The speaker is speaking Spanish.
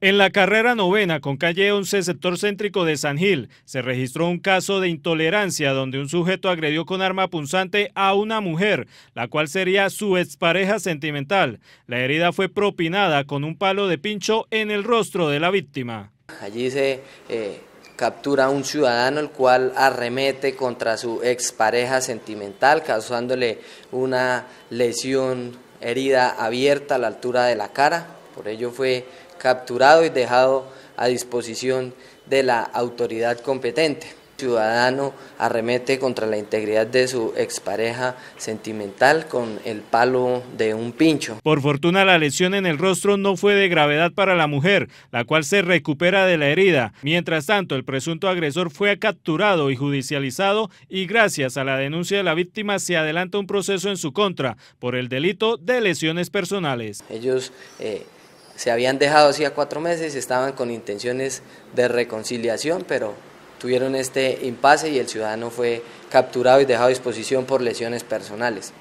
En la carrera novena con calle 11, sector céntrico de San Gil, se registró un caso de intolerancia donde un sujeto agredió con arma punzante a una mujer, la cual sería su expareja sentimental. La herida fue propinada con un palo de pincho en el rostro de la víctima. Allí se eh, captura a un ciudadano el cual arremete contra su expareja sentimental, causándole una lesión herida abierta a la altura de la cara. Por ello fue capturado y dejado a disposición de la autoridad competente. El ciudadano arremete contra la integridad de su expareja sentimental con el palo de un pincho. Por fortuna la lesión en el rostro no fue de gravedad para la mujer, la cual se recupera de la herida. Mientras tanto, el presunto agresor fue capturado y judicializado y gracias a la denuncia de la víctima se adelanta un proceso en su contra por el delito de lesiones personales. Ellos eh, se habían dejado hacía cuatro meses, estaban con intenciones de reconciliación, pero tuvieron este impasse y el ciudadano fue capturado y dejado a disposición por lesiones personales.